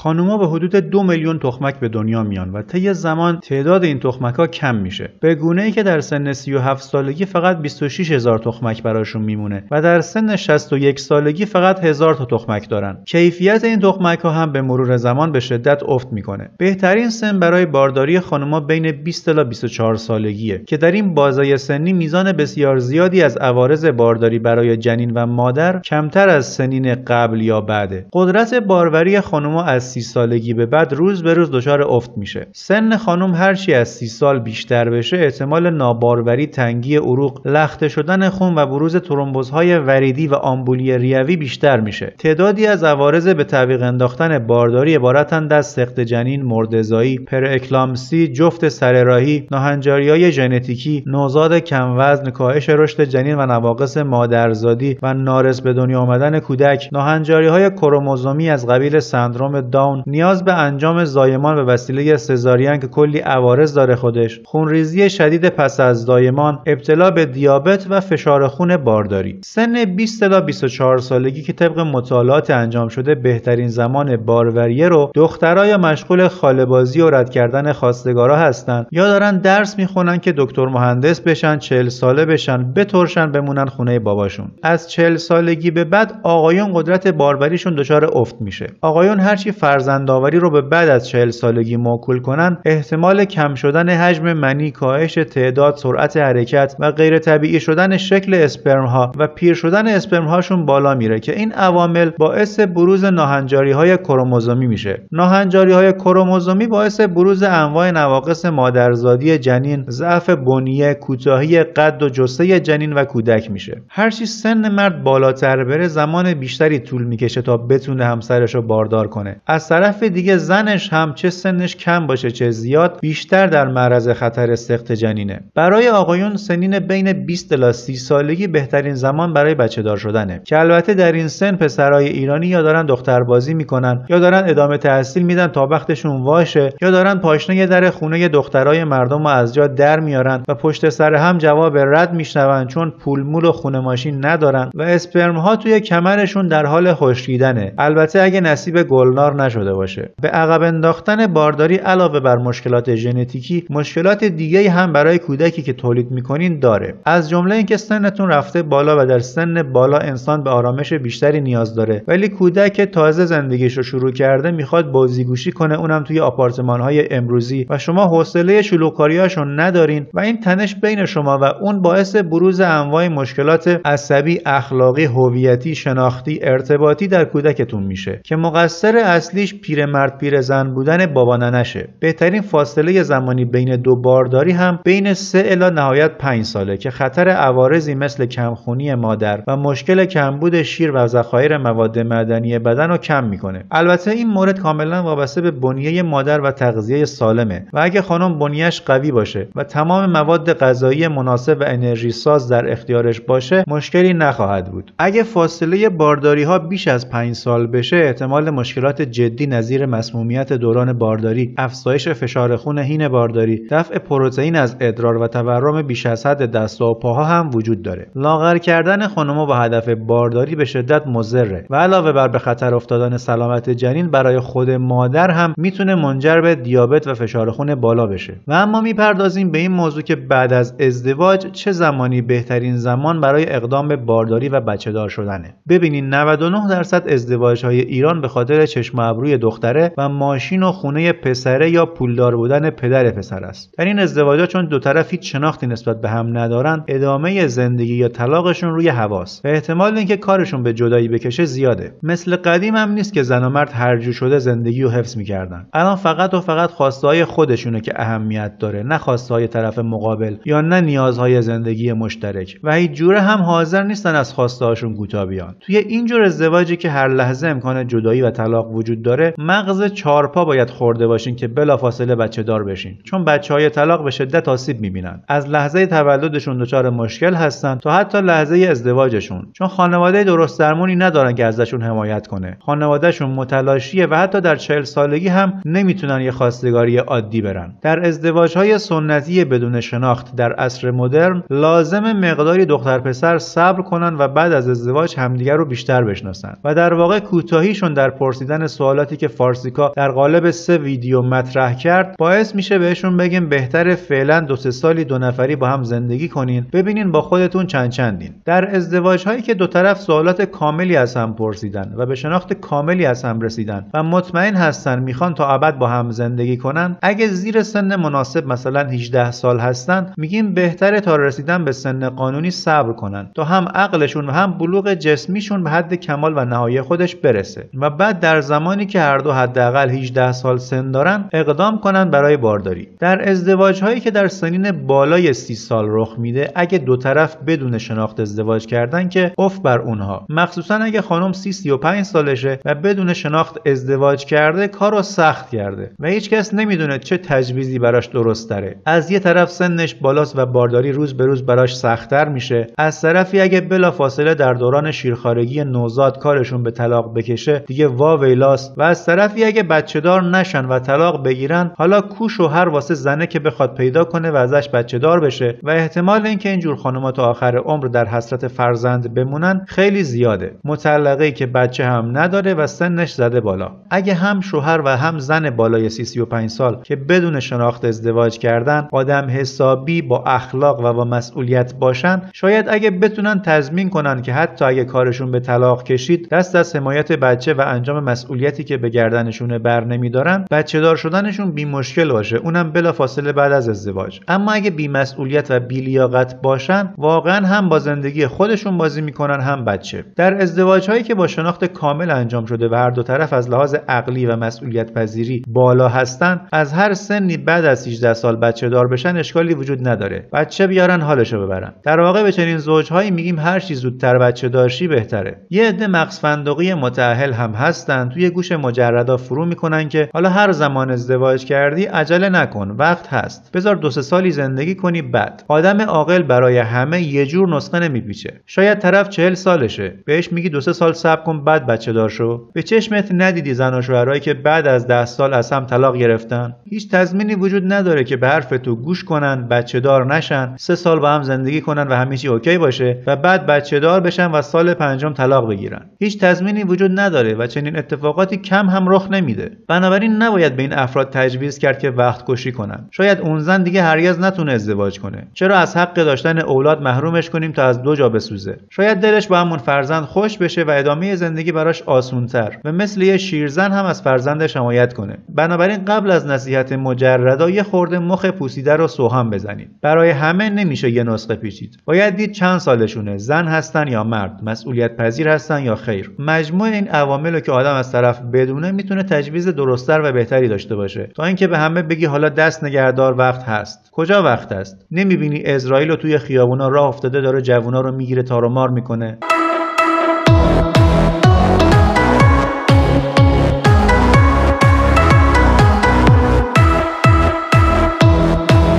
خانوما به حدود دو میلیون تخمک به دنیا میان و طی زمان تعداد این تخمک ها کم میشه به گونه ای که در سن 37 سالگی فقط 26 هزار تخمک براشون میمونه و در سن 61 سالگی فقط هزار تا تخمک دارن کیفیت این تخمک ها هم به مرور زمان به شدت افت میکنه بهترین سن برای بارداری خانوما بین 20 تا 24 سالگیه که در این بازه سنی میزان بسیار زیادی از عوارض بارداری برای جنین و مادر کمتر از سنین قبل یا بعده قدرت باروری خانوما از سی سالگی به بعد روز به روز دچار افت میشه سن خانم هرچی از سی سال بیشتر بشه احتمال ناباروری تنگی عروق لخته شدن خون و بروز ترومبوزهای وریدی و آمبولی ریوی بیشتر میشه تعدادی از عوارض به تعویق انداختن بارداری عبارتند از سخت جنین مردزایی اکلامسی جفت سرراهی ناهنجاریهای ژنتیکی نوزاد کموزن کاهش رشد جنین و نواقص مادرزادی و نارس به دنیا آمدن کودک ناهنجاریهای کروموزومی از قبیل سندروم نیاز به انجام زایمان به وسیله سزارین که کلی عوارض داره خودش خونریزی شدید پس از زایمان ابتلا به دیابت و فشار خون بارداری سن 20 تا 24 سالگی که طبق مطالعات انجام شده بهترین زمان باروریه رو دخترها یا مشغول خاله بازی و رد کردن خواستگارا هستند یا دارن درس میخونن که دکتر مهندس بشن 40 ساله بشن بترشن بمونن خونه باباشون از 40 سالگی به بعد آقایون قدرت باروریشون دچار افت میشه آقایون هرچی فرزندآوری رو به بعد از چهل سالگی موکول کنند، احتمال کم شدن حجم منی کاهش تعداد سرعت حرکت و غیر طبیعی شدن شکل اسپرم ها و پیر شدن اسپرم هاشون بالا میره که این عوامل باعث بروز ناهنجاری های کروموزومی میشه ناهنجاری های کروموزومی باعث بروز انواع نواقص مادرزادی جنین ضعف بنیه کوتاهی قد و جسه جنین و کودک میشه هرچی سن مرد بالاتر بره زمان بیشتری طول میکشه تا بتونه همسرش رو باردار کنه از طرف دیگه زنش هم چه سنش کم باشه چه زیاد بیشتر در معرض خطر سخت جنینه برای آقایون سنین بین 20 تا 30 سالگی بهترین زمان برای بچه دار شدنه که البته در این سن پسرای ایرانی یا دارن دختربازی میکنن یا دارن ادامه تحصیل میدن تا وقتشون واشه یا دارن پاشنه در خونه دخترای مردم رو از جا در میارن و پشت سر هم جواب رد میشنون چون پول مول و خونه ماشین ندارن و اسپرم ها توی کمرشون در حال خشکیدنه البته اگه نصیب گلنار نشده باشه به عقب انداختن بارداری علاوه بر مشکلات ژنتیکی مشکلات دیگه هم برای کودکی که تولید میکنین داره از جمله اینکه سنتون رفته بالا و در سن بالا انسان به آرامش بیشتری نیاز داره ولی کودک تازه زندگیش رو شروع کرده میخواد بازیگوشی کنه اونم توی آپارتمان های امروزی و شما حوصله رو ندارین و این تنش بین شما و اون باعث بروز انواع مشکلات عصبی اخلاقی هویتی شناختی ارتباطی در کودکتون میشه که مقصر اصلی اصلیش پیرمرد پیرزن بودن بابا بهترین فاصله زمانی بین دو بارداری هم بین سه الا نهایت 5 ساله که خطر عوارضی مثل کمخونی مادر و مشکل کمبود شیر و ذخایر مواد مدنی بدن رو کم میکنه البته این مورد کاملا وابسته به بنیه مادر و تغذیه سالمه و اگه خانم بنیهش قوی باشه و تمام مواد غذایی مناسب و انرژی ساز در اختیارش باشه مشکلی نخواهد بود اگه فاصله بارداری ها بیش از 5 سال بشه احتمال مشکلات جدی جدی نظیر مسمومیت دوران بارداری، افزایش فشار خون هین بارداری، دفع پروتئین از ادرار و تورم بیش از حد دست و پاها هم وجود داره. لاغر کردن خانم با هدف بارداری به شدت مضره و علاوه بر به خطر افتادن سلامت جنین برای خود مادر هم میتونه منجر به دیابت و فشار خون بالا بشه. و اما میپردازیم به این موضوع که بعد از ازدواج چه زمانی بهترین زمان برای اقدام به بارداری و دار شدنه. ببینین 99 درصد ازدواج های ایران به خاطر چشم ابروی دختره و ماشین و خونه پسره یا پولدار بودن پدر پسر است در این ازدواج چون دو طرف هیچ شناختی نسبت به هم ندارند، ادامه زندگی یا طلاقشون روی هواست و احتمال اینکه کارشون به جدایی بکشه زیاده مثل قدیم هم نیست که زن و مرد جو شده زندگی و حفظ میکردن الان فقط و فقط خواسته های خودشونه که اهمیت داره نه خواسته های طرف مقابل یا نه نیازهای زندگی مشترک و هیچ جوره هم حاضر نیستن از خواسته هاشون کوتاه بیان توی این جور ازدواجی که هر لحظه امکان جدایی و طلاق وجود وجود داره مغز چارپا باید خورده باشین که بلافاصله بچه دار بشین چون بچه های طلاق به شدت آسیب میبینن از لحظه تولدشون دچار مشکل هستن تا حتی لحظه ازدواجشون چون خانواده درست درمونی ندارن که ازشون حمایت کنه خانوادهشون متلاشیه و حتی در چهل سالگی هم نمیتونن یه خواستگاری عادی برن در ازدواج های سنتی بدون شناخت در عصر مدرن لازم مقداری دختر پسر صبر کنن و بعد از ازدواج همدیگر رو بیشتر بشناسن و در واقع کوتاهیشون در پرسیدن سوال سوالاتی که فارسیکا در قالب سه ویدیو مطرح کرد باعث میشه بهشون بگیم بهتر فعلا دو سه سالی دو نفری با هم زندگی کنین ببینین با خودتون چند چندین در ازدواج هایی که دو طرف سوالات کاملی از هم پرسیدن و به شناخت کاملی از هم رسیدن و مطمئن هستن میخوان تا ابد با هم زندگی کنن اگه زیر سن مناسب مثلا 18 سال هستن میگیم بهتره تا رسیدن به سن قانونی صبر کنن تا هم عقلشون و هم بلوغ جسمیشون به حد کمال و نهایه خودش برسه و بعد در زمان زمانی که هر دو حداقل 18 سال سن دارند اقدام کنند برای بارداری در ازدواج هایی که در سنین بالای 30 سال رخ میده اگه دو طرف بدون شناخت ازدواج کردن که اف بر اونها مخصوصا اگه خانم 30 35 سالشه و بدون شناخت ازدواج کرده کارو سخت کرده و هیچکس نمیدونه چه تجویزی براش درست داره از یه طرف سنش بالاست و بارداری روز به روز براش سختتر میشه از طرفی اگه بلافاصله در دوران شیرخارگی نوزاد کارشون به طلاق بکشه دیگه وا ویلاس و از طرفی اگه بچه دار نشن و طلاق بگیرن حالا کو شوهر واسه زنه که بخواد پیدا کنه و ازش بچه دار بشه و احتمال اینکه اینجور خانومات تا آخر عمر در حسرت فرزند بمونن خیلی زیاده مطلقه ای که بچه هم نداره و سنش زده بالا اگه هم شوهر و هم زن بالای 35 سال که بدون شناخت ازدواج کردن آدم حسابی با اخلاق و با مسئولیت باشن شاید اگه بتونن تضمین کنن که حتی اگه کارشون به طلاق کشید دست از حمایت بچه و انجام مسئولیت که به گردنشون بر نمیدارن بچه دار شدنشون بی مشکل باشه اونم فاصله بعد از ازدواج اما اگه بی مسئولیت و بی لیاقت باشن واقعا هم با زندگی خودشون بازی میکنن هم بچه در ازدواج هایی که با شناخت کامل انجام شده و هر دو طرف از لحاظ عقلی و مسئولیت پذیری بالا هستن از هر سنی بعد از 18 سال بچه دار بشن اشکالی وجود نداره بچه بیارن حالشو ببرن در واقع به چنین زوجهایی میگیم هر چی زودتر بچه دارشی بهتره یه عده مقصفندقی هم هستن توی گوش مجردا فرو میکنن که حالا هر زمان ازدواج کردی عجله نکن وقت هست بذار دو سه سالی زندگی کنی بعد آدم عاقل برای همه یه جور نسخه نمیپیچه شاید طرف چهل سالشه بهش میگی دو سه سال صبر کن بعد بچه دار شو به چشمت ندیدی زن و شوهرایی که بعد از ده سال از هم طلاق گرفتن هیچ تضمینی وجود نداره که به حرف تو گوش کنن بچه دار نشن سه سال با هم زندگی کنن و همه اوکی باشه و بعد بچه دار بشن و سال پنجم طلاق بگیرن هیچ تضمینی وجود نداره و چنین اتفاقاتی کم هم رخ نمیده بنابراین نباید به این افراد تجویز کرد که وقت کشی کنن شاید اون زن دیگه هرگز نتونه ازدواج کنه چرا از حق داشتن اولاد محرومش کنیم تا از دو جا بسوزه شاید دلش با همون فرزند خوش بشه و ادامه زندگی براش آسونتر و مثل یه شیرزن هم از فرزندش حمایت کنه بنابراین قبل از نصیحت مجردا یه خورده مخ پوسیده رو سوهم بزنید برای همه نمیشه یه نسخه پیچید باید دید چند سالشونه زن هستن یا مرد مسئولیت پذیر هستن یا خیر مجموع این عوامل رو که آدم از طرف بدونه میتونه تجویز درستتر و بهتری داشته باشه تا اینکه به همه بگی حالا دست نگهدار وقت هست کجا وقت است نمیبینی اسرائیل رو توی خیابونا راه افتاده داره جوونا رو میگیره تارو مار میکنه